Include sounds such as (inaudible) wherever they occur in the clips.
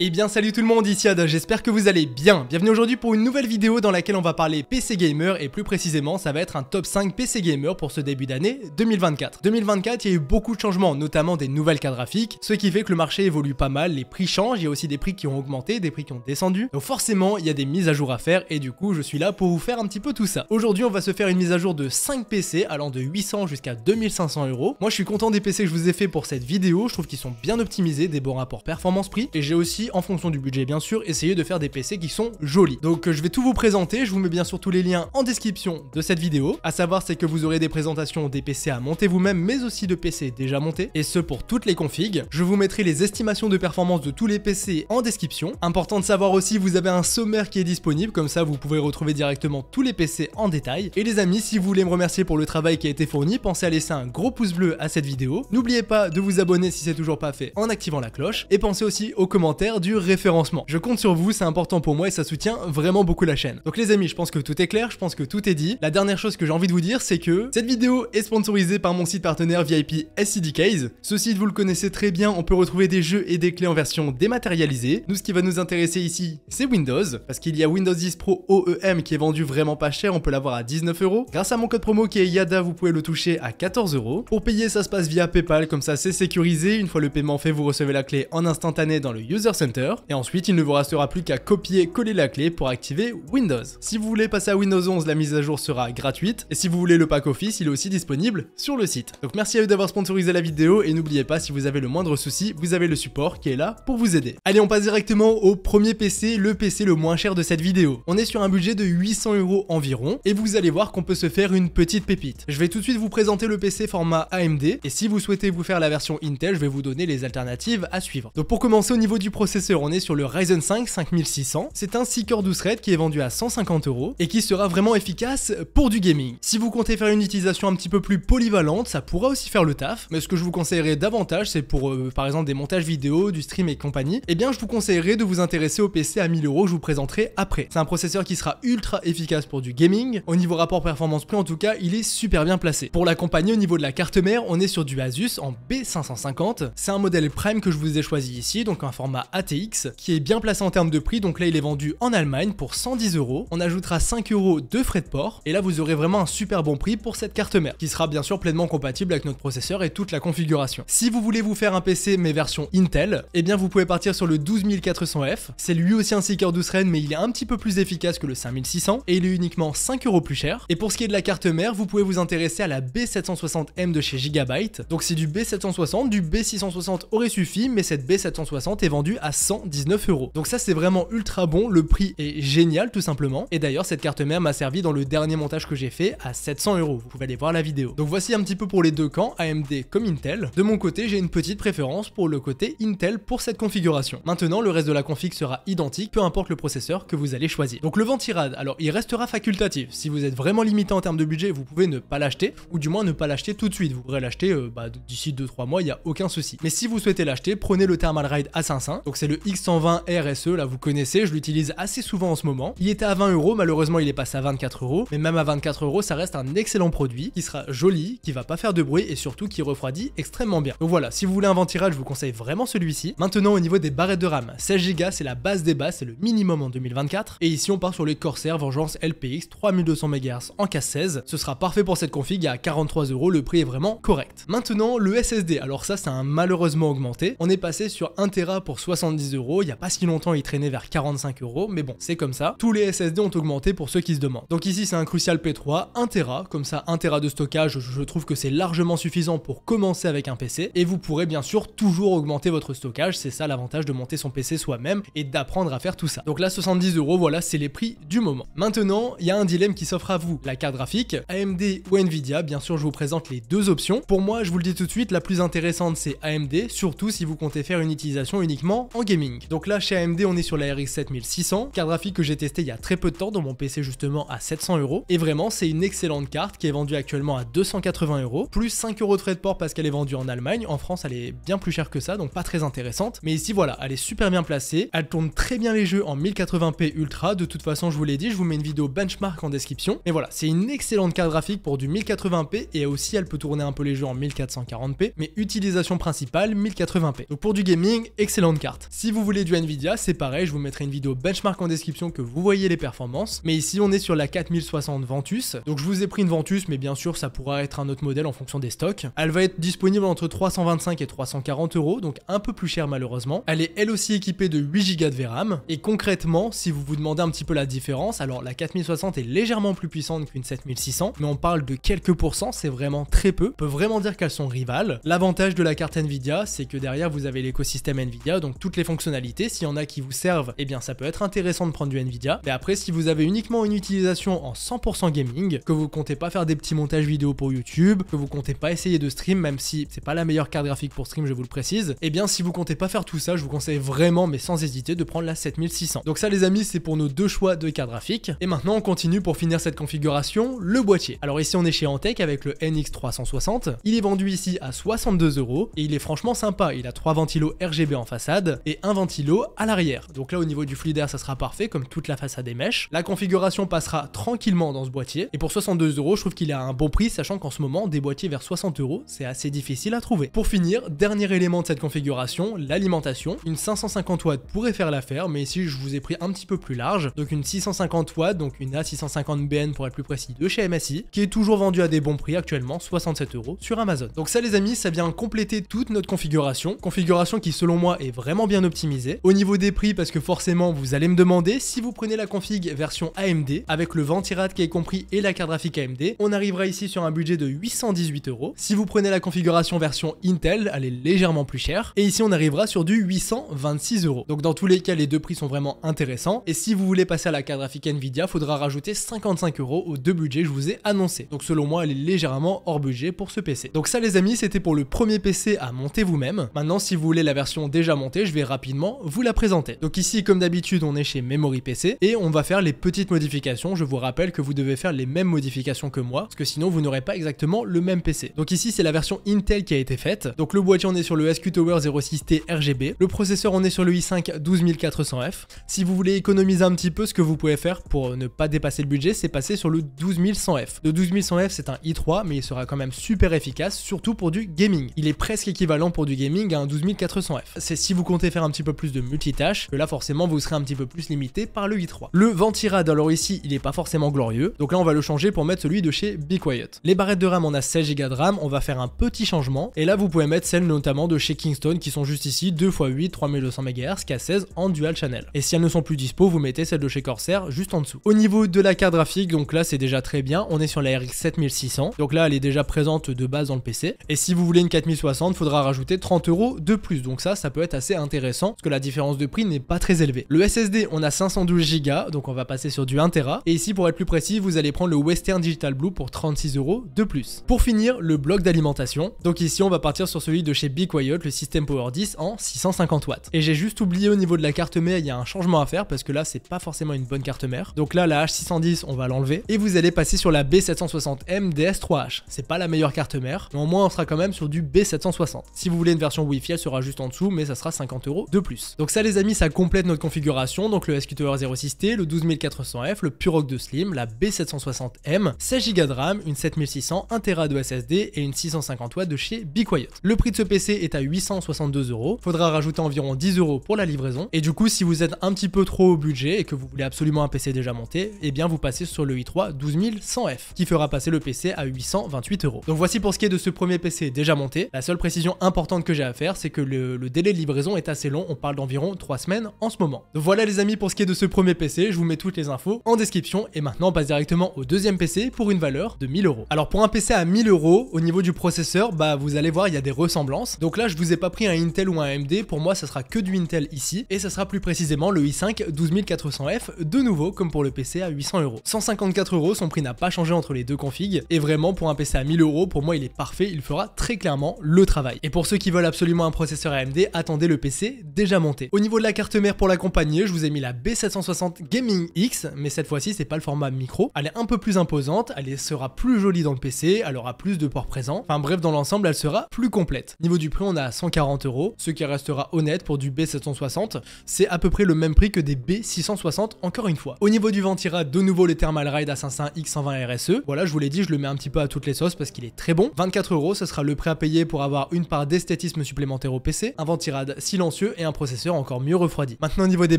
Eh bien salut tout le monde, ici Ad, j'espère que vous allez bien. Bienvenue aujourd'hui pour une nouvelle vidéo dans laquelle on va parler PC Gamer et plus précisément ça va être un top 5 PC Gamer pour ce début d'année 2024. 2024, il y a eu beaucoup de changements, notamment des nouvelles cartes graphiques, ce qui fait que le marché évolue pas mal, les prix changent, il y a aussi des prix qui ont augmenté, des prix qui ont descendu. Donc forcément, il y a des mises à jour à faire et du coup, je suis là pour vous faire un petit peu tout ça. Aujourd'hui, on va se faire une mise à jour de 5 PC allant de 800 jusqu'à 2500 euros. Moi, je suis content des PC que je vous ai fait pour cette vidéo, je trouve qu'ils sont bien optimisés, des bons rapports performance-prix et j'ai aussi en fonction du budget bien sûr, essayer de faire des PC qui sont jolis. Donc euh, je vais tout vous présenter, je vous mets bien sûr tous les liens en description de cette vidéo. À savoir, c'est que vous aurez des présentations des PC à monter vous-même, mais aussi de PC déjà montés, et ce pour toutes les configs. Je vous mettrai les estimations de performance de tous les PC en description. Important de savoir aussi, vous avez un sommaire qui est disponible, comme ça vous pouvez retrouver directement tous les PC en détail. Et les amis, si vous voulez me remercier pour le travail qui a été fourni, pensez à laisser un gros pouce bleu à cette vidéo. N'oubliez pas de vous abonner si c'est toujours pas fait en activant la cloche, et pensez aussi aux commentaires du référencement. Je compte sur vous, c'est important pour moi et ça soutient vraiment beaucoup la chaîne. Donc les amis, je pense que tout est clair, je pense que tout est dit. La dernière chose que j'ai envie de vous dire, c'est que cette vidéo est sponsorisée par mon site partenaire VIP SCDKs. Ce site, vous le connaissez très bien, on peut retrouver des jeux et des clés en version dématérialisée. Nous, ce qui va nous intéresser ici, c'est Windows, parce qu'il y a Windows 10 Pro OEM qui est vendu vraiment pas cher, on peut l'avoir à 19 euros. Grâce à mon code promo qui est YADA, vous pouvez le toucher à 14 euros. Pour payer, ça se passe via PayPal, comme ça c'est sécurisé. Une fois le paiement fait, vous recevez la clé en instantané dans le User Center et ensuite il ne vous restera plus qu'à copier-coller la clé pour activer Windows. Si vous voulez passer à Windows 11, la mise à jour sera gratuite, et si vous voulez le pack Office, il est aussi disponible sur le site. Donc merci à eux d'avoir sponsorisé la vidéo, et n'oubliez pas, si vous avez le moindre souci, vous avez le support qui est là pour vous aider. Allez, on passe directement au premier PC, le PC le moins cher de cette vidéo. On est sur un budget de 800 euros environ, et vous allez voir qu'on peut se faire une petite pépite. Je vais tout de suite vous présenter le PC format AMD, et si vous souhaitez vous faire la version Intel, je vais vous donner les alternatives à suivre. Donc pour commencer au niveau du processus, on est sur le Ryzen 5 5600. C'est un 6 cœurs 12 threads qui est vendu à 150 euros et qui sera vraiment efficace pour du gaming. Si vous comptez faire une utilisation un petit peu plus polyvalente, ça pourra aussi faire le taf. Mais ce que je vous conseillerais davantage, c'est pour euh, par exemple des montages vidéo, du stream et compagnie, eh bien je vous conseillerais de vous intéresser au PC à 1000 euros que je vous présenterai après. C'est un processeur qui sera ultra efficace pour du gaming. Au niveau rapport performance-prix, en tout cas, il est super bien placé. Pour l'accompagner au niveau de la carte mère, on est sur du Asus en B550. C'est un modèle Prime que je vous ai choisi ici, donc un format AT qui est bien placé en termes de prix. Donc là, il est vendu en Allemagne pour 110 euros. On ajoutera 5 euros de frais de port. Et là, vous aurez vraiment un super bon prix pour cette carte mère qui sera bien sûr pleinement compatible avec notre processeur et toute la configuration. Si vous voulez vous faire un PC mais version Intel, et eh bien vous pouvez partir sur le 12400F. C'est lui aussi un seeker 12 Ren, mais il est un petit peu plus efficace que le 5600 et il est uniquement 5 euros plus cher. Et pour ce qui est de la carte mère, vous pouvez vous intéresser à la B760M de chez Gigabyte. Donc c'est du B760, du B660 aurait suffi mais cette B760 est vendue à 119 euros. Donc ça c'est vraiment ultra bon, le prix est génial tout simplement. Et d'ailleurs cette carte mère m'a servi dans le dernier montage que j'ai fait à 700 euros. Vous pouvez aller voir la vidéo. Donc voici un petit peu pour les deux camps, AMD comme Intel. De mon côté j'ai une petite préférence pour le côté Intel pour cette configuration. Maintenant le reste de la config sera identique, peu importe le processeur que vous allez choisir. Donc le ventirad, alors il restera facultatif. Si vous êtes vraiment limité en termes de budget, vous pouvez ne pas l'acheter, ou du moins ne pas l'acheter tout de suite. Vous pourrez l'acheter euh, bah, d'ici 2-3 mois, il n'y a aucun souci. Mais si vous souhaitez l'acheter, prenez le Thermal Ride a 500 c'est le X120 RSE, là vous connaissez, je l'utilise assez souvent en ce moment. Il était à 20 euros, malheureusement il est passé à 24 euros, mais même à 24 euros, ça reste un excellent produit qui sera joli, qui va pas faire de bruit et surtout qui refroidit extrêmement bien. Donc voilà, si vous voulez un ventirage, je vous conseille vraiment celui-ci. Maintenant au niveau des barrettes de RAM, 16Go c'est la base des bases, c'est le minimum en 2024. Et ici on part sur les Corsair Vengeance LPX 3200 MHz en cas 16 Ce sera parfait pour cette config à 43 euros, le prix est vraiment correct. Maintenant le SSD, alors ça ça a malheureusement augmenté. On est passé sur 1 Tera pour 60 70 euros. Il n'y a pas si longtemps, il traînait vers 45 euros. Mais bon, c'est comme ça. Tous les SSD ont augmenté pour ceux qui se demandent. Donc ici, c'est un Crucial P3, 1 Tera. Comme ça, 1 Tera de stockage, je trouve que c'est largement suffisant pour commencer avec un PC. Et vous pourrez bien sûr toujours augmenter votre stockage. C'est ça l'avantage de monter son PC soi-même et d'apprendre à faire tout ça. Donc là, 70 euros, voilà, c'est les prix du moment. Maintenant, il y a un dilemme qui s'offre à vous. La carte graphique, AMD ou Nvidia. Bien sûr, je vous présente les deux options. Pour moi, je vous le dis tout de suite, la plus intéressante, c'est AMD, surtout si vous comptez faire une utilisation uniquement gaming. Donc là, chez AMD, on est sur la RX 7600, carte graphique que j'ai testée il y a très peu de temps dans mon PC justement à 700 euros. Et vraiment, c'est une excellente carte qui est vendue actuellement à 280 euros, plus 5 euros de frais de port parce qu'elle est vendue en Allemagne. En France, elle est bien plus chère que ça, donc pas très intéressante. Mais ici, voilà, elle est super bien placée. Elle tourne très bien les jeux en 1080p ultra. De toute façon, je vous l'ai dit, je vous mets une vidéo benchmark en description. Mais voilà, c'est une excellente carte graphique pour du 1080p et aussi elle peut tourner un peu les jeux en 1440p. Mais utilisation principale 1080p. Donc pour du gaming, excellente carte. Si vous voulez du Nvidia, c'est pareil, je vous mettrai une vidéo benchmark en description que vous voyez les performances. Mais ici, on est sur la 4060 Ventus. Donc je vous ai pris une Ventus, mais bien sûr, ça pourra être un autre modèle en fonction des stocks. Elle va être disponible entre 325 et 340 euros, donc un peu plus cher malheureusement. Elle est elle aussi équipée de 8 Go de VRAM. Et concrètement, si vous vous demandez un petit peu la différence, alors la 4060 est légèrement plus puissante qu'une 7600, mais on parle de quelques pourcents, c'est vraiment très peu. On peut vraiment dire qu'elles sont rivales. L'avantage de la carte Nvidia, c'est que derrière, vous avez l'écosystème Nvidia, donc toutes fonctionnalités, s'il y en a qui vous servent, eh bien ça peut être intéressant de prendre du Nvidia. Mais après, si vous avez uniquement une utilisation en 100% gaming, que vous comptez pas faire des petits montages vidéo pour YouTube, que vous comptez pas essayer de stream, même si c'est pas la meilleure carte graphique pour stream, je vous le précise, eh bien si vous comptez pas faire tout ça, je vous conseille vraiment, mais sans hésiter, de prendre la 7600. Donc ça les amis, c'est pour nos deux choix de carte graphique. Et maintenant, on continue pour finir cette configuration, le boîtier. Alors ici, on est chez Antec avec le NX360. Il est vendu ici à 62 euros et il est franchement sympa. Il a trois ventilos RGB en façade et un ventilo à l'arrière. Donc là au niveau du fluider, ça sera parfait comme toute la façade des mèches. La configuration passera tranquillement dans ce boîtier et pour 62 euros je trouve qu'il est à un bon prix sachant qu'en ce moment des boîtiers vers 60 euros c'est assez difficile à trouver. Pour finir, dernier élément de cette configuration, l'alimentation. Une 550 watts pourrait faire l'affaire mais ici je vous ai pris un petit peu plus large donc une 650 watts donc une A650BN pour être plus précis de chez MSI qui est toujours vendue à des bons prix actuellement 67 euros sur Amazon. Donc ça les amis ça vient compléter toute notre configuration, configuration qui selon moi est vraiment bien optimisé. Au niveau des prix, parce que forcément vous allez me demander, si vous prenez la config version AMD, avec le ventirad qui est compris et la carte graphique AMD, on arrivera ici sur un budget de 818 euros. Si vous prenez la configuration version Intel, elle est légèrement plus chère. Et ici on arrivera sur du 826 euros. Donc dans tous les cas, les deux prix sont vraiment intéressants. Et si vous voulez passer à la carte graphique Nvidia, faudra rajouter 55 euros aux deux budgets je vous ai annoncé Donc selon moi, elle est légèrement hors budget pour ce PC. Donc ça les amis, c'était pour le premier PC à monter vous-même. Maintenant, si vous voulez la version déjà montée, je vais rapidement vous la présenter. Donc ici, comme d'habitude, on est chez Memory PC et on va faire les petites modifications. Je vous rappelle que vous devez faire les mêmes modifications que moi, parce que sinon vous n'aurez pas exactement le même PC. Donc ici, c'est la version Intel qui a été faite. Donc le boîtier, on est sur le SQ Tower 06T RGB. Le processeur, on est sur le i5 12400F. Si vous voulez économiser un petit peu, ce que vous pouvez faire pour ne pas dépasser le budget, c'est passer sur le 12100F. Le 12100F, c'est un i3, mais il sera quand même super efficace, surtout pour du gaming. Il est presque équivalent pour du gaming à un 12400F. C'est si vous comptez faire un petit peu plus de multitâche, que là forcément vous serez un petit peu plus limité par le i3. Le ventirad, alors ici il n'est pas forcément glorieux, donc là on va le changer pour mettre celui de chez Be Quiet. Les barrettes de RAM, on a 16Go de RAM, on va faire un petit changement, et là vous pouvez mettre celles notamment de chez Kingston qui sont juste ici 2x8 3200 MHz K16 en dual channel. Et si elles ne sont plus dispo, vous mettez celles de chez Corsair juste en dessous. Au niveau de la carte graphique, donc là c'est déjà très bien, on est sur la RX 7600, donc là elle est déjà présente de base dans le PC, et si vous voulez une 4060, faudra rajouter 30 euros de plus, donc ça, ça peut être assez intéressant parce que la différence de prix n'est pas très élevée. Le SSD, on a 512 Go, donc on va passer sur du 1 Tera. Et ici, pour être plus précis, vous allez prendre le Western Digital Blue pour 36 euros de plus. Pour finir, le bloc d'alimentation. Donc ici, on va partir sur celui de chez Big Quiet, le système Power 10 en 650 watts. Et j'ai juste oublié au niveau de la carte mère, il y a un changement à faire parce que là, c'est pas forcément une bonne carte mère. Donc là, la H610, on va l'enlever. Et vous allez passer sur la B760M DS3H. C'est pas la meilleure carte mère, mais au moins, on sera quand même sur du B760. Si vous voulez une version Wi-Fi, elle sera juste en dessous, mais ça sera 50 de plus. Donc ça les amis, ça complète notre configuration, donc le SQTR06T, le 12400F, le Puroc de Slim, la B760M, 16Go de RAM, une 7600, 1 tb de SSD et une 650 w de chez BeQuiet. Le prix de ce PC est à 862 euros, faudra rajouter environ 10 euros pour la livraison, et du coup si vous êtes un petit peu trop au budget et que vous voulez absolument un PC déjà monté, eh bien vous passez sur le i3 12100F, qui fera passer le PC à 828 euros. Donc voici pour ce qui est de ce premier PC déjà monté, la seule précision importante que j'ai à faire, c'est que le, délai de livraison est assez assez long, on parle d'environ 3 semaines en ce moment. Donc voilà les amis pour ce qui est de ce premier PC, je vous mets toutes les infos en description et maintenant on passe directement au deuxième PC pour une valeur de 1000 euros. Alors pour un PC à 1000 euros, au niveau du processeur, bah vous allez voir il y a des ressemblances. Donc là je vous ai pas pris un Intel ou un AMD, pour moi ça sera que du Intel ici et ça sera plus précisément le i5 12400F de nouveau comme pour le PC à 800 euros. 154 euros, son prix n'a pas changé entre les deux configs et vraiment pour un PC à 1000 euros, pour moi il est parfait, il fera très clairement le travail. Et pour ceux qui veulent absolument un processeur AMD, attendez le PC déjà monté. Au niveau de la carte mère pour l'accompagner, je vous ai mis la B760 Gaming X, mais cette fois-ci c'est pas le format micro, elle est un peu plus imposante, elle sera plus jolie dans le PC, elle aura plus de ports présents, enfin bref dans l'ensemble elle sera plus complète. Niveau du prix on a 140 euros, ce qui restera honnête pour du B760, c'est à peu près le même prix que des B660 encore une fois. Au niveau du ventirad de nouveau le Thermal Ride Assassin X120 RSE, voilà je vous l'ai dit je le mets un petit peu à toutes les sauces parce qu'il est très bon. 24 euros ce sera le prix à payer pour avoir une part d'esthétisme supplémentaire au PC, un Ventirad silencieux et un processeur encore mieux refroidi. Maintenant au niveau des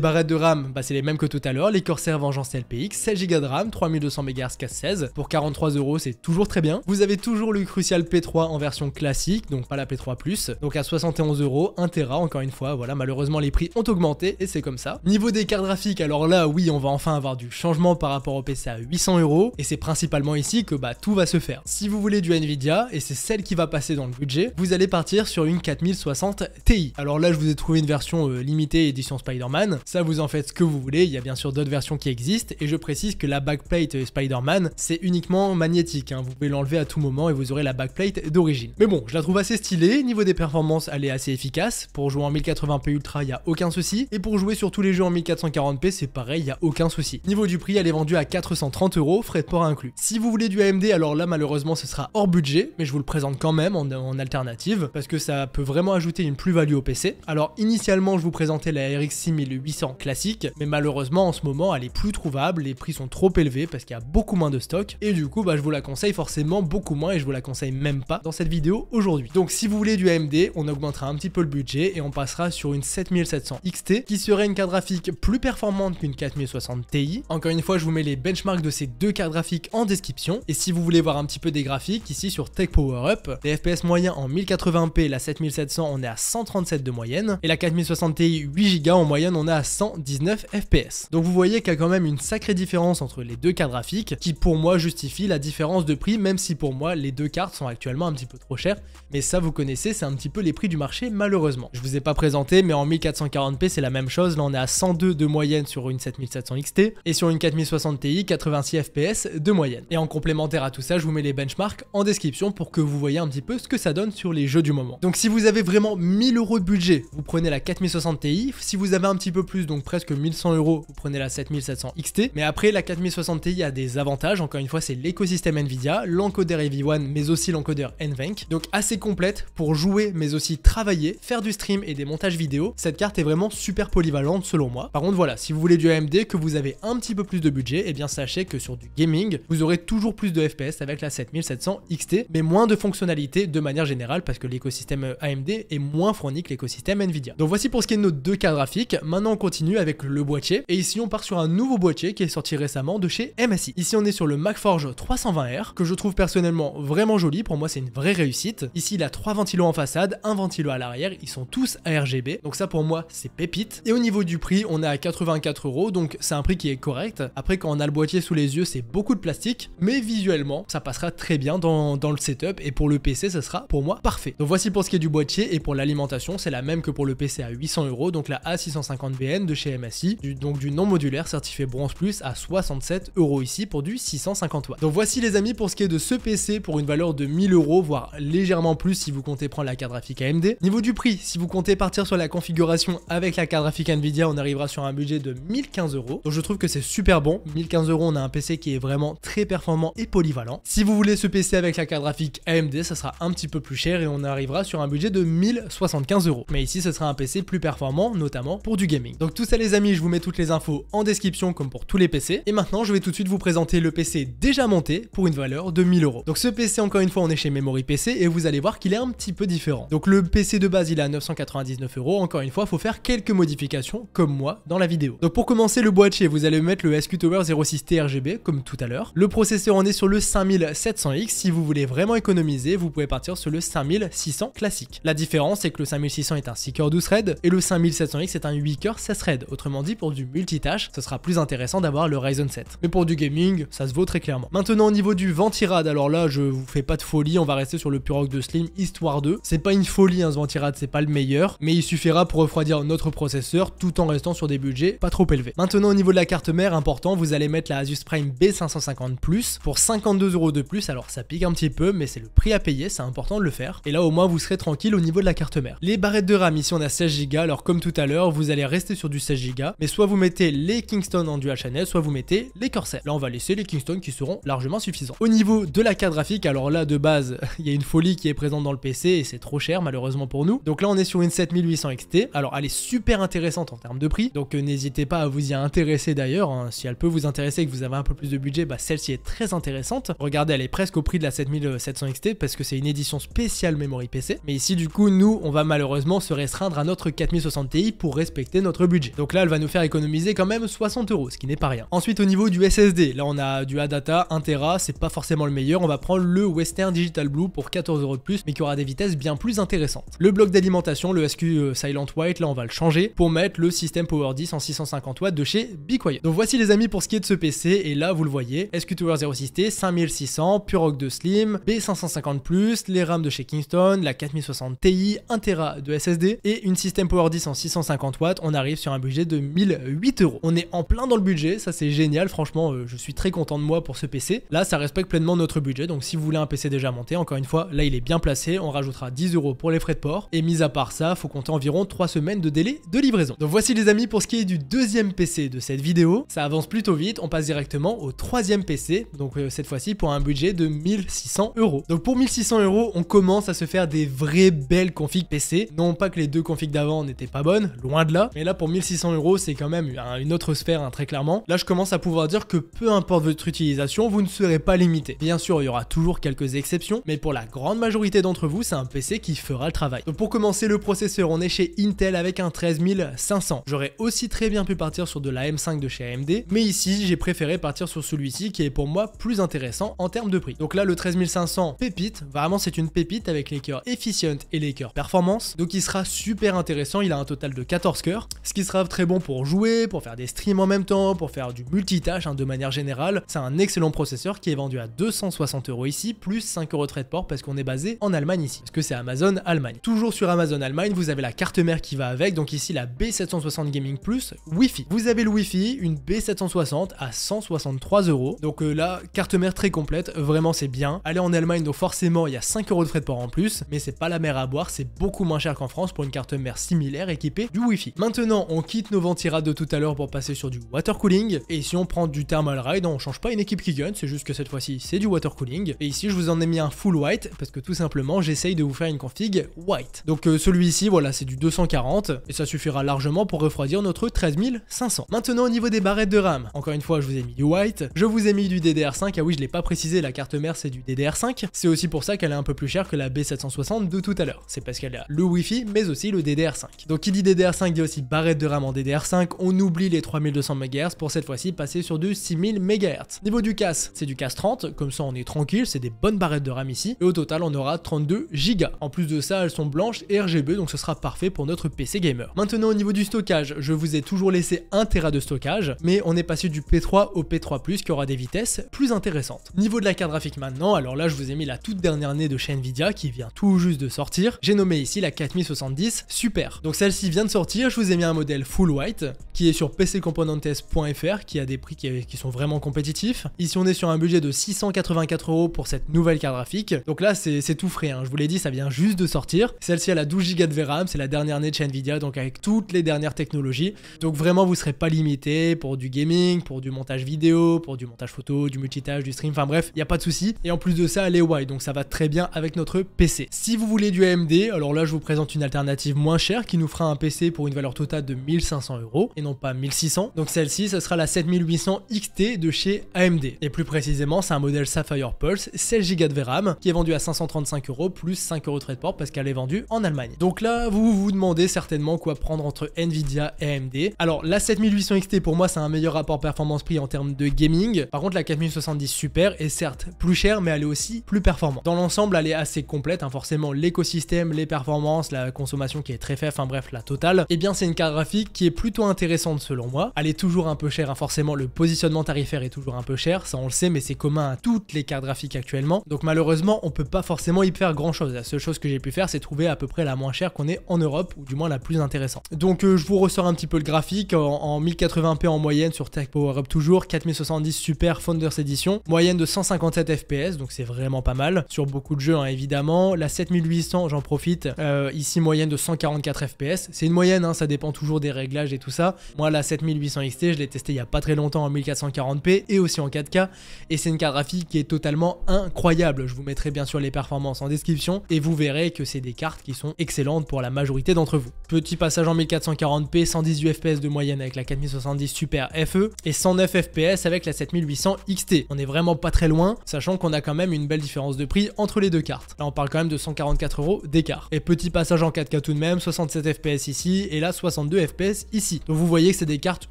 barrettes de RAM, bah, c'est les mêmes que tout à l'heure, les Corsair Vengeance LPX, 16Go de RAM, 3200 MHz cas 16 pour 43 euros c'est toujours très bien. Vous avez toujours le Crucial P3 en version classique, donc pas la P3+, donc à 71 euros, 1 Tera encore une fois, voilà malheureusement les prix ont augmenté et c'est comme ça. Niveau des cartes graphiques, alors là oui on va enfin avoir du changement par rapport au PC à 800 euros, et c'est principalement ici que bah tout va se faire. Si vous voulez du Nvidia, et c'est celle qui va passer dans le budget, vous allez partir sur une 4060 Ti. Alors là je vous ai trouvé une version euh, limitée édition Spider-Man. Ça, vous en faites ce que vous voulez. Il y a bien sûr d'autres versions qui existent. Et je précise que la backplate Spider-Man, c'est uniquement magnétique. Hein. Vous pouvez l'enlever à tout moment et vous aurez la backplate d'origine. Mais bon, je la trouve assez stylée. Niveau des performances, elle est assez efficace. Pour jouer en 1080p Ultra, il n'y a aucun souci. Et pour jouer sur tous les jeux en 1440p, c'est pareil, il n'y a aucun souci. Niveau du prix, elle est vendue à 430 euros, frais de port inclus. Si vous voulez du AMD, alors là, malheureusement, ce sera hors budget. Mais je vous le présente quand même en alternative parce que ça peut vraiment ajouter une plus-value au PC. Alors initialement je vous présentais la RX 6800 classique, mais malheureusement en ce moment elle est plus trouvable, les prix sont trop élevés parce qu'il y a beaucoup moins de stock, et du coup bah, je vous la conseille forcément beaucoup moins et je vous la conseille même pas dans cette vidéo aujourd'hui. Donc si vous voulez du AMD, on augmentera un petit peu le budget et on passera sur une 7700 XT qui serait une carte graphique plus performante qu'une 4060 Ti. Encore une fois je vous mets les benchmarks de ces deux cartes graphiques en description, et si vous voulez voir un petit peu des graphiques ici sur Tech Power Up, les FPS moyens en 1080p, la 7700 on est à 137 de moyenne, et la 4060 Ti 8Go en moyenne on est à 119 fps. Donc vous voyez qu'il y a quand même une sacrée différence entre les deux cartes graphiques qui pour moi justifie la différence de prix même si pour moi les deux cartes sont actuellement un petit peu trop chères mais ça vous connaissez c'est un petit peu les prix du marché malheureusement. Je vous ai pas présenté mais en 1440p c'est la même chose là on est à 102 de moyenne sur une 7700 XT et sur une 4060 Ti 86 fps de moyenne. Et en complémentaire à tout ça je vous mets les benchmarks en description pour que vous voyez un petit peu ce que ça donne sur les jeux du moment. Donc si vous avez vraiment 1000 euros de budget vous prenez la 4060 Ti. Si vous avez un petit peu plus, donc presque 1100 euros, vous prenez la 7700 XT. Mais après, la 4060 Ti a des avantages. Encore une fois, c'est l'écosystème Nvidia, l'encodeur EV1, mais aussi l'encodeur NVENC. Donc assez complète pour jouer, mais aussi travailler, faire du stream et des montages vidéo. Cette carte est vraiment super polyvalente selon moi. Par contre, voilà, si vous voulez du AMD, que vous avez un petit peu plus de budget, et eh bien sachez que sur du gaming, vous aurez toujours plus de FPS avec la 7700 XT, mais moins de fonctionnalités de manière générale parce que l'écosystème AMD est moins fourni que l'écosystème Nvidia. Donc voici pour ce qui est de nos deux cas graphiques. Maintenant on continue avec le boîtier et ici on part sur un nouveau boîtier qui est sorti récemment de chez MSI. Ici on est sur le MacForge 320R que je trouve personnellement vraiment joli. Pour moi c'est une vraie réussite. Ici il a trois ventilos en façade, un ventilo à l'arrière. Ils sont tous à RGB. Donc ça pour moi c'est pépite. Et au niveau du prix on est à 84 euros donc c'est un prix qui est correct. Après quand on a le boîtier sous les yeux c'est beaucoup de plastique mais visuellement ça passera très bien dans, dans le setup et pour le PC ça sera pour moi parfait. Donc voici pour ce qui est du boîtier et pour l'alimentation c'est la même que pour le PC à 800 euros, donc la A650BN de chez MSI, donc du non modulaire certifié Bronze Plus à 67 euros ici pour du 650 w Donc voici les amis pour ce qui est de ce PC pour une valeur de 1000 euros, voire légèrement plus si vous comptez prendre la carte graphique AMD. Niveau du prix, si vous comptez partir sur la configuration avec la carte graphique Nvidia, on arrivera sur un budget de 1015 euros. Donc je trouve que c'est super bon. 1015 euros, on a un PC qui est vraiment très performant et polyvalent. Si vous voulez ce PC avec la carte graphique AMD, ça sera un petit peu plus cher et on arrivera sur un budget de 1075 euros. Mais ici, ça sera un PC plus performant, notamment pour du gaming. Donc tout ça les amis, je vous mets toutes les infos en description comme pour tous les PC. Et maintenant, je vais tout de suite vous présenter le PC déjà monté pour une valeur de 1000 euros. Donc ce PC, encore une fois, on est chez Memory PC et vous allez voir qu'il est un petit peu différent. Donc le PC de base, il est à 999 euros. Encore une fois, faut faire quelques modifications comme moi dans la vidéo. Donc pour commencer le boîtier, vous allez mettre le SQ Tower 06 TRGB comme tout à l'heure. Le processeur, on est sur le 5700X. Si vous voulez vraiment économiser, vous pouvez partir sur le 5600 classique. La différence, c'est que le 5600 est un 6 12 threads et le 5700X est un 8 coeurs 16 threads. Autrement dit, pour du multitâche, ce sera plus intéressant d'avoir le Ryzen 7. Mais pour du gaming, ça se vaut très clairement. Maintenant, au niveau du ventirad, alors là, je vous fais pas de folie, on va rester sur le Puroc de Slim histoire 2. C'est pas une folie, un hein, ce ventirad, c'est pas le meilleur, mais il suffira pour refroidir notre processeur tout en restant sur des budgets pas trop élevés. Maintenant, au niveau de la carte mère, important, vous allez mettre la Asus Prime B550 Plus pour 52 euros de plus. Alors ça pique un petit peu, mais c'est le prix à payer, c'est important de le faire. Et là, au moins, vous serez tranquille au niveau de la carte mère. Les barrettes de RAM, ici, on à 16 Go. Alors comme tout à l'heure, vous allez rester sur du 16 Go, mais soit vous mettez les Kingston en dual channel, soit vous mettez les Corsair. Là, on va laisser les Kingston qui seront largement suffisants. Au niveau de la carte graphique, alors là de base, (laughs) il y a une folie qui est présente dans le PC et c'est trop cher malheureusement pour nous. Donc là, on est sur une 7800 XT. Alors elle est super intéressante en termes de prix, donc euh, n'hésitez pas à vous y intéresser d'ailleurs. Hein. Si elle peut vous intéresser et que vous avez un peu plus de budget, bah celle-ci est très intéressante. Regardez, elle est presque au prix de la 7700 XT parce que c'est une édition spéciale Memory PC. Mais ici, du coup, nous, on va malheureusement se restreindre à notre 4060 Ti pour respecter notre budget. Donc là, elle va nous faire économiser quand même 60 euros, ce qui n'est pas rien. Ensuite, au niveau du SSD, là on a du ADATA, 1 Tera, c'est pas forcément le meilleur, on va prendre le Western Digital Blue pour 14 euros de plus, mais qui aura des vitesses bien plus intéressantes. Le bloc d'alimentation, le SQ euh, Silent White, là on va le changer pour mettre le système Power 10 en 650 watts de chez Be Donc voici les amis pour ce qui est de ce PC, et là vous le voyez, SQ Tower 06T, 5600, Purog de Slim, B550+, les RAM de chez Kingston, la 4060 Ti, 1 Tera de SSD, et une système Power 10 en 650 watts, on arrive sur un budget de 1008 euros. On est en plein dans le budget, ça c'est génial, franchement euh, je suis très content de moi pour ce PC. Là ça respecte pleinement notre budget, donc si vous voulez un PC déjà monté, encore une fois, là il est bien placé, on rajoutera 10 euros pour les frais de port, et mis à part ça, faut compter environ 3 semaines de délai de livraison. Donc voici les amis pour ce qui est du deuxième PC de cette vidéo, ça avance plutôt vite, on passe directement au troisième PC, donc euh, cette fois-ci pour un budget de 1600 euros. Donc pour 1600 euros, on commence à se faire des vraies belles configs PC, non pas que les deux config d'avant n'était pas bonne, loin de là. Mais là, pour 1600 euros, c'est quand même une autre sphère, hein, très clairement. Là, je commence à pouvoir dire que peu importe votre utilisation, vous ne serez pas limité. Bien sûr, il y aura toujours quelques exceptions, mais pour la grande majorité d'entre vous, c'est un PC qui fera le travail. Donc pour commencer le processeur, on est chez Intel avec un 13500. J'aurais aussi très bien pu partir sur de la M5 de chez AMD, mais ici, j'ai préféré partir sur celui-ci qui est pour moi plus intéressant en termes de prix. Donc là, le 13500 pépite, vraiment c'est une pépite avec les cœurs efficient et les cœurs performance, donc il sera super super intéressant, il a un total de 14 cœurs, ce qui sera très bon pour jouer, pour faire des streams en même temps, pour faire du multitâche hein, de manière générale. C'est un excellent processeur qui est vendu à 260 euros ici, plus 5 euros de frais de port parce qu'on est basé en Allemagne ici, parce que c'est Amazon Allemagne. Toujours sur Amazon Allemagne, vous avez la carte mère qui va avec, donc ici la B760 Gaming Plus Wi-Fi. Vous avez le Wi-Fi, une B760 à 163 euros, donc euh, là, carte mère très complète, vraiment c'est bien. aller en Allemagne, donc forcément il y a 5 euros de frais de port en plus, mais c'est pas la mer à boire, c'est beaucoup moins cher qu'en France pour une carte carte mère similaire équipée du Wi-Fi. Maintenant, on quitte nos ventirades de tout à l'heure pour passer sur du water cooling. Et si on prend du thermal ride, on change pas une équipe qui gun, c'est juste que cette fois-ci, c'est du water cooling. Et ici, je vous en ai mis un full white parce que tout simplement, j'essaye de vous faire une config white. Donc euh, celui-ci, voilà, c'est du 240 et ça suffira largement pour refroidir notre 13500. Maintenant, au niveau des barrettes de RAM, encore une fois, je vous ai mis du white, je vous ai mis du DDR5. Ah oui, je l'ai pas précisé, la carte mère, c'est du DDR5. C'est aussi pour ça qu'elle est un peu plus chère que la B760 de tout à l'heure. C'est parce qu'elle a le Wi-Fi, mais aussi le DDR5. Donc qui dit DDR5 dit aussi barrette de RAM en DDR5, on oublie les 3200 MHz pour cette fois-ci passer sur du 6000 MHz. Niveau du CAS, c'est du CAS 30, comme ça on est tranquille, c'est des bonnes barrettes de RAM ici, et au total on aura 32 Go. En plus de ça, elles sont blanches et RGB, donc ce sera parfait pour notre PC gamer. Maintenant au niveau du stockage, je vous ai toujours laissé 1 Tera de stockage, mais on est passé du P3 au P3+, qui aura des vitesses plus intéressantes. Niveau de la carte graphique maintenant, alors là je vous ai mis la toute dernière année de chez Nvidia qui vient tout juste de sortir, j'ai nommé ici la 4070 Super. Donc celle-ci vient de sortir, je vous ai mis un modèle full white qui est sur pccomponentes.fr qui a des prix qui, sont vraiment compétitifs. Ici on est sur un budget de 684 euros pour cette nouvelle carte graphique. Donc là c'est tout frais, hein. je vous l'ai dit ça vient juste de sortir. Celle-ci elle a 12 Go de VRAM, c'est la dernière année de chez Nvidia donc avec toutes les dernières technologies. Donc vraiment vous serez pas limité pour du gaming, pour du montage vidéo, pour du montage photo, du multitâche, du stream, enfin bref, il n'y a pas de souci. Et en plus de ça elle est white donc ça va très bien avec notre PC. Si vous voulez du AMD, alors là je vous présente une alternative moins cher, qui nous fera un PC pour une valeur totale de 1500 euros et non pas 1600. Donc celle-ci, ce sera la 7800 XT de chez AMD. Et plus précisément, c'est un modèle Sapphire Pulse, 16Go de VRAM, qui est vendu à 535 euros plus 5 euros de frais de port parce qu'elle est vendue en Allemagne. Donc là, vous vous demandez certainement quoi prendre entre Nvidia et AMD. Alors la 7800 XT pour moi, c'est un meilleur rapport performance-prix en termes de gaming. Par contre, la 4070 Super est certes plus chère, mais elle est aussi plus performante. Dans l'ensemble, elle est assez complète, hein. forcément l'écosystème, les performances, la consommation qui est très faible, enfin bref, la totale, et eh bien c'est une carte graphique qui est plutôt intéressante selon moi. Elle est toujours un peu chère, hein, forcément le positionnement tarifaire est toujours un peu cher, ça on le sait, mais c'est commun à toutes les cartes graphiques actuellement. Donc malheureusement, on peut pas forcément y faire grand chose. La seule chose que j'ai pu faire, c'est trouver à peu près la moins chère qu'on ait en Europe, ou du moins la plus intéressante. Donc euh, je vous ressors un petit peu le graphique en, 1080p en moyenne sur Tech Power Up toujours, 4070 Super Founders Edition, moyenne de 157 FPS, donc c'est vraiment pas mal, sur beaucoup de jeux hein, évidemment. La 7800, j'en profite, euh, ici moyenne de 144 fps. C'est une moyenne, hein, ça dépend toujours des réglages et tout ça. Moi la 7800 XT, je l'ai testée il n'y a pas très longtemps en 1440p et aussi en 4K. Et c'est une carte graphique qui est totalement incroyable. Je vous mettrai bien sûr les performances en description et vous verrez que c'est des cartes qui sont excellentes pour la majorité d'entre vous. Petit passage en 1440p, 118 fps de moyenne avec la 4070 Super FE et 109 fps avec la 7800 XT. On n'est vraiment pas très loin, sachant qu'on a quand même une belle différence de prix entre les deux cartes. Là on parle quand même de 144 euros d'écart. Et petit passage en 4K de même 67 FPS ici et là 62 FPS ici. Donc vous voyez que c'est des cartes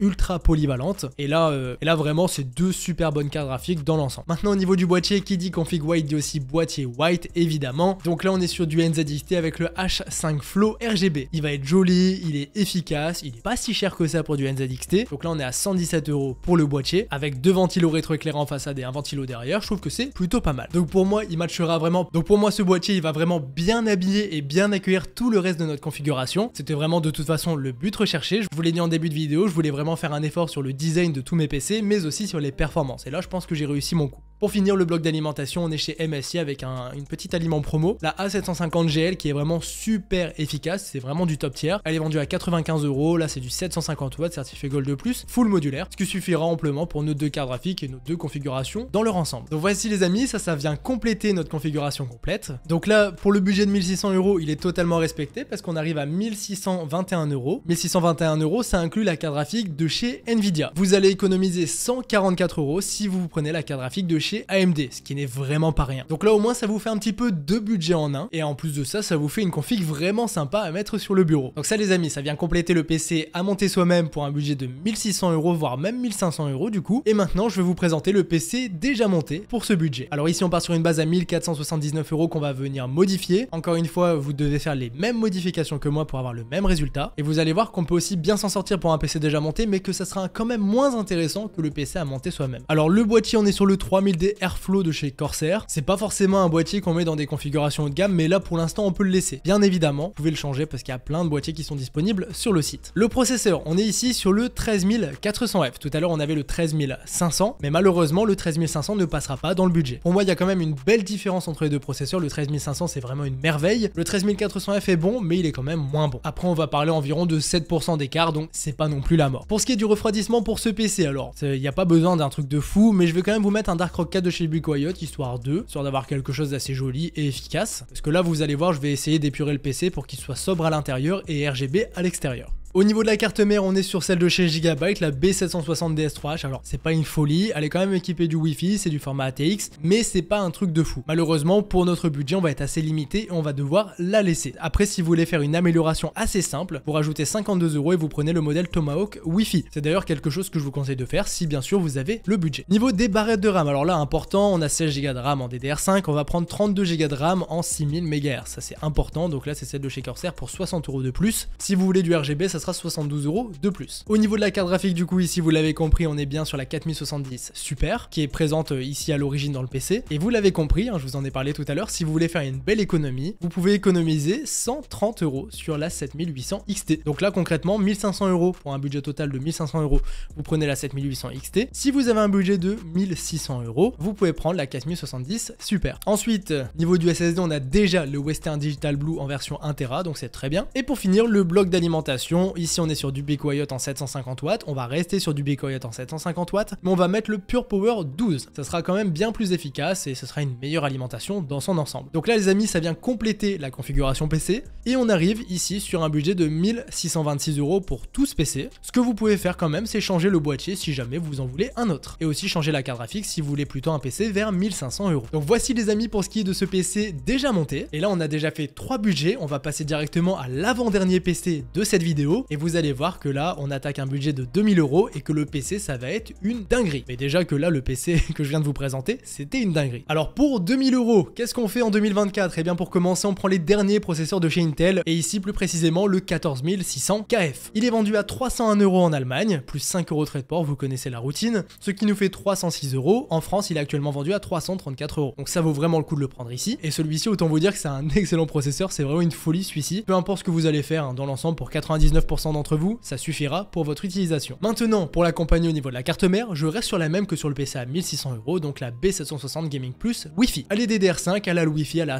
ultra polyvalentes et là, euh, et là vraiment c'est deux super bonnes cartes graphiques dans l'ensemble. Maintenant au niveau du boîtier, qui dit config white dit aussi boîtier white évidemment. Donc là on est sur du NZXT avec le H5 Flow RGB. Il va être joli, il est efficace, il est pas si cher que ça pour du NZXT. Donc là on est à 117 euros pour le boîtier avec deux ventilos rétroéclairants façade et un ventilo derrière. Je trouve que c'est plutôt pas mal. Donc pour moi il matchera vraiment. Donc pour moi ce boîtier il va vraiment bien habiller et bien accueillir tout le reste de notre configuration. C'était vraiment de toute façon le but recherché. Je vous l'ai dit en début de vidéo, je voulais vraiment faire un effort sur le design de tous mes PC, mais aussi sur les performances. Et là, je pense que j'ai réussi mon coup. Pour finir le bloc d'alimentation, on est chez MSI avec un, une petite aliment promo, la A750 GL qui est vraiment super efficace, c'est vraiment du top tier. Elle est vendue à 95 euros, là c'est du 750 w certifié Gold de plus, full modulaire, ce qui suffira amplement pour nos deux cartes graphiques et nos deux configurations dans leur ensemble. Donc voici les amis, ça ça vient compléter notre configuration complète. Donc là pour le budget de 1600 euros, il est totalement respecté parce qu'on arrive à 1621 euros. 1621 euros, ça inclut la carte graphique de chez Nvidia. Vous allez économiser 144 euros si vous prenez la carte graphique de chez chez AMD, ce qui n'est vraiment pas rien. Donc là au moins ça vous fait un petit peu deux budgets en un, et en plus de ça, ça vous fait une config vraiment sympa à mettre sur le bureau. Donc ça les amis, ça vient compléter le PC à monter soi-même pour un budget de 1600 euros, voire même 1500 euros du coup. Et maintenant je vais vous présenter le PC déjà monté pour ce budget. Alors ici on part sur une base à 1479 euros qu'on va venir modifier. Encore une fois, vous devez faire les mêmes modifications que moi pour avoir le même résultat. Et vous allez voir qu'on peut aussi bien s'en sortir pour un PC déjà monté, mais que ça sera quand même moins intéressant que le PC à monter soi-même. Alors le boîtier on est sur le 3000 des Airflow de chez Corsair. C'est pas forcément un boîtier qu'on met dans des configurations haut de gamme, mais là pour l'instant on peut le laisser. Bien évidemment, vous pouvez le changer parce qu'il y a plein de boîtiers qui sont disponibles sur le site. Le processeur, on est ici sur le 13400F. Tout à l'heure on avait le 13500, mais malheureusement le 13500 ne passera pas dans le budget. Pour moi il y a quand même une belle différence entre les deux processeurs, le 13500 c'est vraiment une merveille. Le 13400F est bon, mais il est quand même moins bon. Après on va parler environ de 7% d'écart, donc c'est pas non plus la mort. Pour ce qui est du refroidissement pour ce PC alors, il n'y a pas besoin d'un truc de fou, mais je vais quand même vous mettre un Dark Rock cas de chez Big histoire 2, histoire d'avoir quelque chose d'assez joli et efficace. Parce que là, vous allez voir, je vais essayer d'épurer le PC pour qu'il soit sobre à l'intérieur et RGB à l'extérieur. Au niveau de la carte mère, on est sur celle de chez Gigabyte, la B760 DS3H. Alors, c'est pas une folie, elle est quand même équipée du Wi-Fi, c'est du format ATX, mais c'est pas un truc de fou. Malheureusement, pour notre budget, on va être assez limité et on va devoir la laisser. Après, si vous voulez faire une amélioration assez simple, vous rajoutez 52 euros et vous prenez le modèle Tomahawk Wi-Fi. C'est d'ailleurs quelque chose que je vous conseille de faire si bien sûr vous avez le budget. Niveau des barrettes de RAM, alors là, important, on a 16 Go de RAM en DDR5, on va prendre 32 Go de RAM en 6000 MHz. Ça, c'est important, donc là, c'est celle de chez Corsair pour 60 euros de plus. Si vous voulez du RGB, ça sera 72 euros de plus. Au niveau de la carte graphique du coup ici vous l'avez compris on est bien sur la 4070 Super qui est présente euh, ici à l'origine dans le PC et vous l'avez compris, hein, je vous en ai parlé tout à l'heure, si vous voulez faire une belle économie vous pouvez économiser 130 euros sur la 7800 XT. Donc là concrètement 1500 euros pour un budget total de 1500 euros vous prenez la 7800 XT. Si vous avez un budget de 1600 euros vous pouvez prendre la 4070 Super. Ensuite niveau du SSD on a déjà le Western Digital Blue en version 1 Tera donc c'est très bien. Et pour finir le bloc d'alimentation Ici, on est sur du Be en 750 watts. On va rester sur du Be en 750 watts, mais on va mettre le Pure Power 12. Ça sera quand même bien plus efficace et ce sera une meilleure alimentation dans son ensemble. Donc là, les amis, ça vient compléter la configuration PC et on arrive ici sur un budget de 1626 euros pour tout ce PC. Ce que vous pouvez faire quand même, c'est changer le boîtier si jamais vous en voulez un autre. Et aussi changer la carte graphique si vous voulez plutôt un PC vers 1500 euros. Donc voici les amis pour ce qui est de ce PC déjà monté. Et là, on a déjà fait trois budgets. On va passer directement à l'avant-dernier PC de cette vidéo. Et vous allez voir que là, on attaque un budget de 2000 euros et que le PC, ça va être une dinguerie. Mais déjà que là, le PC (laughs) que je viens de vous présenter, c'était une dinguerie. Alors pour 2000 euros, qu'est-ce qu'on fait en 2024 Eh bien pour commencer, on prend les derniers processeurs de chez Intel et ici plus précisément le 14600 KF. Il est vendu à 301 euros en Allemagne, plus 5 euros de frais de port, vous connaissez la routine, ce qui nous fait 306 euros. En France, il est actuellement vendu à 334 euros. Donc ça vaut vraiment le coup de le prendre ici. Et celui-ci, autant vous dire que c'est un (laughs) excellent processeur, c'est vraiment une folie celui-ci. Peu importe ce que vous allez faire hein, dans l'ensemble, pour 99 d'entre vous, ça suffira pour votre utilisation. Maintenant, pour l'accompagner au niveau de la carte mère, je reste sur la même que sur le PC à 1600 euros, donc la B760 Gaming Plus Wi-Fi. Elle est DDR5, elle a le Wi-Fi, elle a